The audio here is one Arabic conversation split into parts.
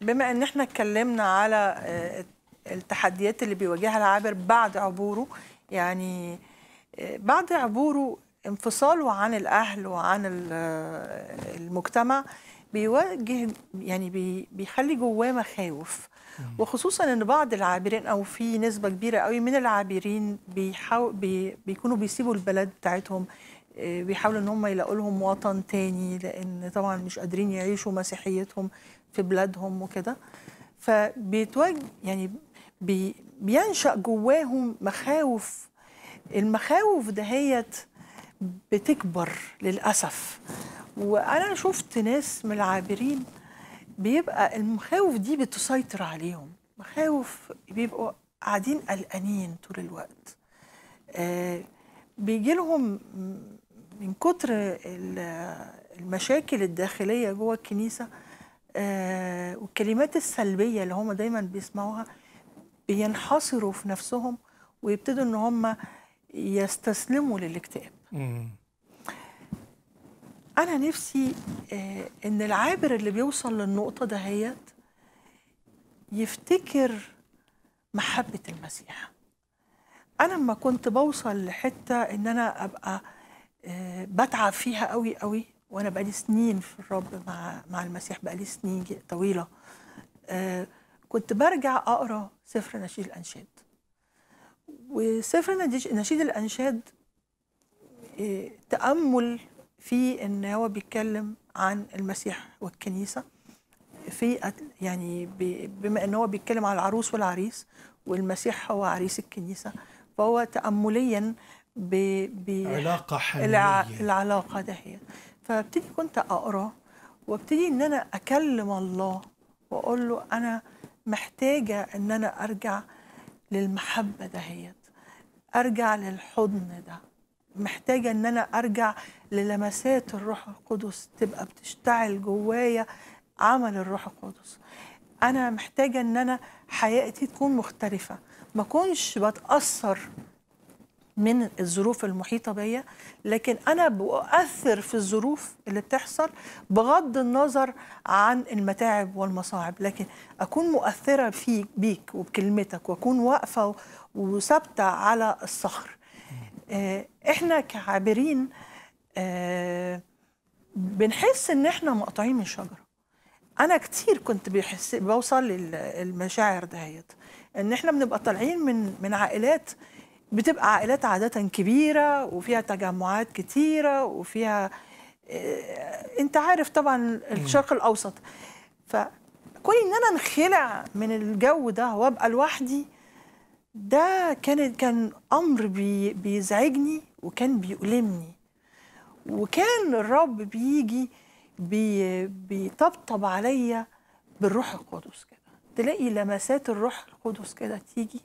بما ان احنا اتكلمنا على آه، التحديات اللي بيواجهها العابر بعد عبوره يعني آه، بعد عبوره انفصاله عن الاهل وعن آه، المجتمع بيواجه يعني بيخلي جواه مخاوف وخصوصا ان بعض العابرين او في نسبه كبيره قوي من العابرين بيحاول بي بيكونوا بيسيبوا البلد بتاعتهم بيحاولوا ان هم يلاقوا لهم وطن تاني لان طبعا مش قادرين يعيشوا مسيحيتهم في بلادهم وكده فبيتواجه يعني بي بينشأ جواهم مخاوف المخاوف دهيت بتكبر للأسف وأنا شفت ناس من العابرين بيبقى المخاوف دي بتسيطر عليهم مخاوف بيبقوا قاعدين قلقانين طول الوقت آه بيجي لهم من كتر المشاكل الداخلية جوه الكنيسة آه، والكلمات السلبيه اللي هم دايما بيسمعوها بينحصروا في نفسهم ويبتدوا ان هم يستسلموا للاكتئاب انا نفسي آه، ان العابر اللي بيوصل للنقطه دهيت يفتكر محبه المسيح انا لما كنت بوصل لحته ان انا ابقى آه، بتعب فيها قوي قوي وانا بقالي سنين في الرب مع مع المسيح بقالي سنين طويله آه، كنت برجع اقرا سفر نشيد الانشاد وسفر نشيد الانشاد آه، تامل في ان هو بيتكلم عن المسيح والكنيسه في يعني بما ان هو بيتكلم على العروس والعريس والمسيح هو عريس الكنيسه فهو تامليا ب... ب... علاقة حميمية الع... العلاقة ده هي فابتدي كنت اقرا وابتدي ان انا اكلم الله واقول له انا محتاجه ان انا ارجع للمحبه دهيت ارجع للحضن ده محتاجه ان انا ارجع للمسات الروح القدس تبقى بتشتعل جوايا عمل الروح القدس انا محتاجه ان انا حياتي تكون مختلفه ما اكونش بتاثر من الظروف المحيطه بيا لكن انا بؤثر في الظروف اللي بتحصل بغض النظر عن المتاعب والمصاعب لكن اكون مؤثره فيك بيك وبكلمتك واكون واقفه وثابته على الصخر آه، احنا كعابرين آه، بنحس ان احنا مقطوعين من شجره انا كتير كنت بحس بوصل للمشاعر دهيت ان احنا بنبقى طالعين من من عائلات بتبقى عائلات عادة كبيرة وفيها تجمعات كتيرة وفيها آه، انت عارف طبعا الشرق الأوسط فكون ان انا انخلع من الجو ده وابقى لوحدي ده كان كان امر بيزعجني وكان بيؤلمني وكان الرب بيجي بيطبطب عليا بالروح القدس كده تلاقي لمسات الروح القدس كده تيجي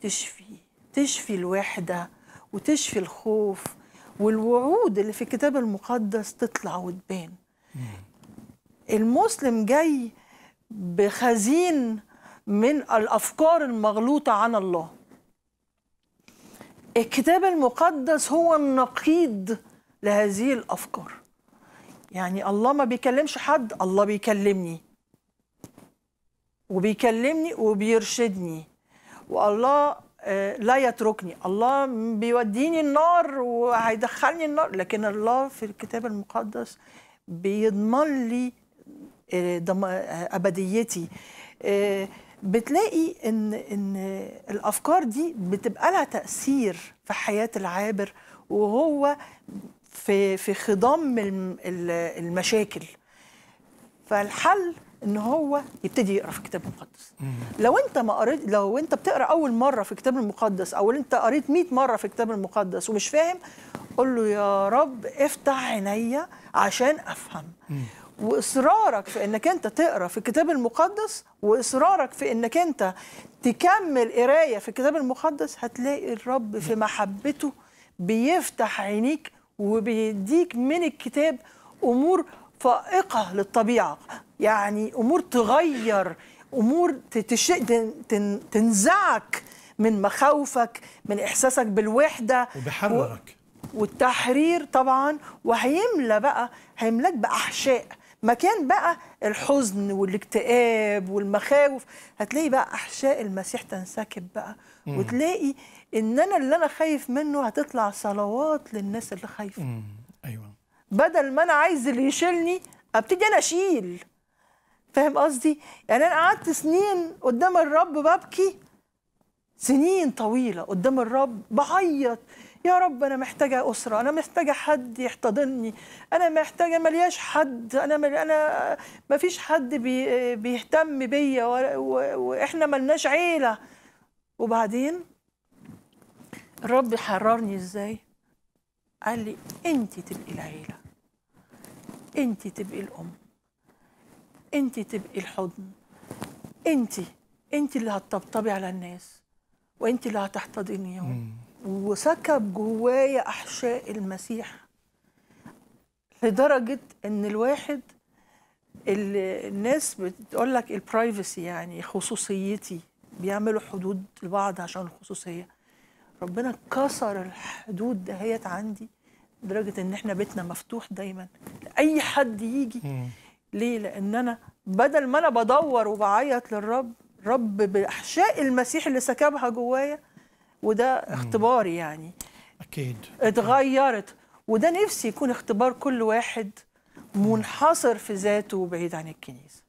تشفيه تشفي الوحده وتشفي الخوف والوعود اللي في الكتاب المقدس تطلع وتبان المسلم جاي بخزين من الافكار المغلوطه عن الله الكتاب المقدس هو النقيض لهذه الافكار يعني الله ما بيكلمش حد الله بيكلمني وبيكلمني وبيرشدني والله آه، لا يتركني الله بيوديني النار وهيدخلني النار لكن الله في الكتاب المقدس بيضمن لي آه، آه، ابديتي بتلاقي ان ان الافكار دي بتبقى لها تاثير في حياه العابر وهو في في خضم المشاكل فالحل ان هو يبتدي يقرا في الكتاب المقدس لو انت ما قريت لو انت بتقرا اول مره في الكتاب المقدس او انت قريت 100 مره في الكتاب المقدس ومش فاهم قول له يا رب افتح عينيا عشان افهم واصرارك في انك انت تقرا في الكتاب المقدس واصرارك في انك انت تكمل قرايه في الكتاب المقدس هتلاقي الرب في محبته بيفتح عينيك وبيديك من الكتاب امور فائقه للطبيعه يعني امور تغير امور تنزعك من مخاوفك من احساسك بالوحده وبحررك والتحرير طبعا وهيملى بقى هيملاك باحشاء مكان بقى الحزن والاكتئاب والمخاوف هتلاقي بقى احشاء المسيح تنسكب بقى مم. وتلاقي ان انا اللي انا خايف منه هتطلع صلوات للناس اللي خايفه بدل ما انا عايز اللي يشيلني ابتدي انا اشيل فاهم قصدي يعني انا قعدت سنين قدام الرب ببكي سنين طويله قدام الرب بعيط يا رب انا محتاجه اسره انا محتاجه حد يحتضنني انا محتاجه ملياش حد انا مل... انا فيش حد بي... بيهتم بيا و... و... واحنا ملناش عيله وبعدين الرب حررني ازاي قال لي انت تبقي العيله انت تبقي الام انت تبقي الحضن انت انت اللي هتطبطبي على الناس وانت اللي هتحتضنيهم وسكب جوايا احشاء المسيح لدرجه ان الواحد اللي الناس بتقول لك البرايفسي يعني خصوصيتي بيعملوا حدود لبعض عشان الخصوصيه ربنا كسر الحدود دهيت عندي لدرجه ان احنا بيتنا مفتوح دايما اي حد يجي ليه لان انا بدل ما انا بدور وبعيط للرب رب باحشاء المسيح اللي سكبها جوايا وده اختباري يعني اكيد اتغيرت وده نفسي يكون اختبار كل واحد منحصر في ذاته وبعيد عن الكنيسه